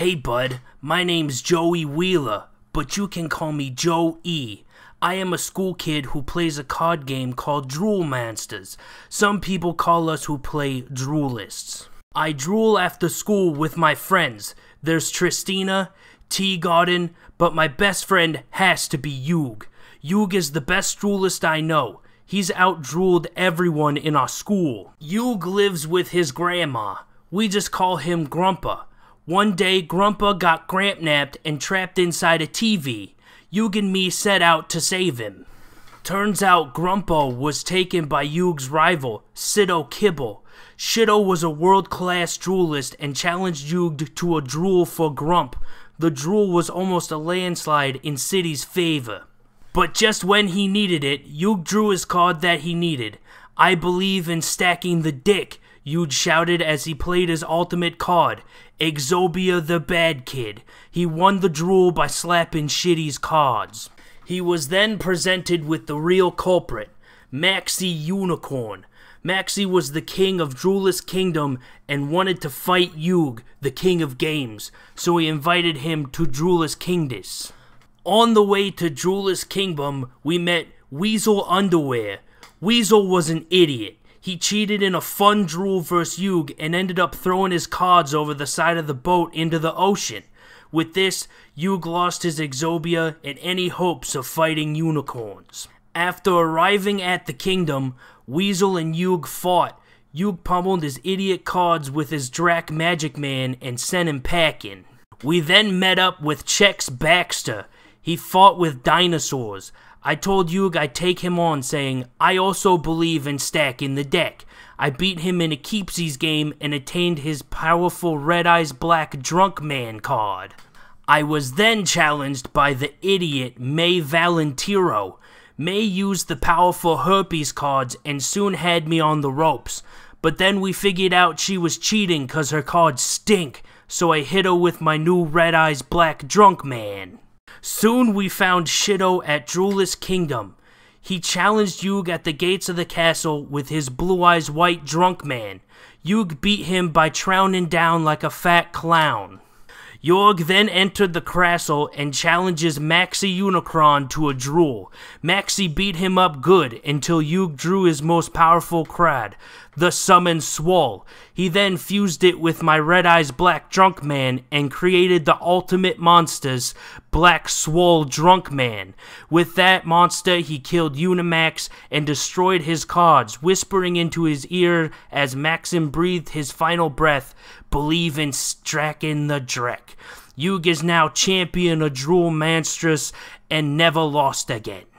Hey, bud, my name's Joey Wheeler, but you can call me Joe E. I am a school kid who plays a card game called Drool Monsters. Some people call us who play Droolists. I drool after school with my friends. There's Tristina, Tea Garden, but my best friend has to be Yug. Yug is the best droolist I know. He's outdrooled everyone in our school. Yug lives with his grandma. We just call him Grumpa. One day, Grumpa got grampnapped and trapped inside a TV. Yug and me set out to save him. Turns out Grumpo was taken by Yug's rival, Sido Kibble. Shido was a world-class droolist and challenged Yug to a drool for Grump. The drool was almost a landslide in City's favor. But just when he needed it, Yug drew his card that he needed. I believe in stacking the dick, Yude shouted as he played his ultimate card, Exobia the Bad Kid. He won the drool by slapping Shitty's cards. He was then presented with the real culprit, Maxi Unicorn. Maxi was the king of Droolus Kingdom and wanted to fight Yug, the king of games, so he invited him to Droolus Kingdis. On the way to Droolus Kingdom, we met Weasel Underwear. Weasel was an idiot. He cheated in a fun drool versus Yug and ended up throwing his cards over the side of the boat into the ocean. With this, Yug lost his Exobia and any hopes of fighting unicorns. After arriving at the kingdom, Weasel and Yug fought. Yug pummeled his idiot cards with his Drac Magic Man and sent him packing. We then met up with Chex Baxter, he fought with dinosaurs. I told Yug i would take him on, saying, I also believe in stacking the deck. I beat him in a Keepsies game and attained his powerful Red Eyes Black Drunk Man card. I was then challenged by the idiot May Valentiro. May used the powerful herpes cards and soon had me on the ropes. But then we figured out she was cheating cause her cards stink, so I hit her with my new Red Eyes Black Drunk Man. Soon we found Shido at Drewless Kingdom. He challenged Yug at the gates of the castle with his blue eyes white drunk man. Yug beat him by trowning down like a fat clown. Jorg then entered the Crastle and challenges Maxi Unicron to a duel. Maxi beat him up good until Jorg drew his most powerful crad, the summoned Swall. He then fused it with my Red Eyes Black Drunk Man and created the ultimate monsters, Black Swall Drunk Man. With that monster, he killed Unimax and destroyed his cards, whispering into his ear as Maxim breathed his final breath, believe in Strachan the Drek. Yug is now champion of Drool Monstrous and never lost again.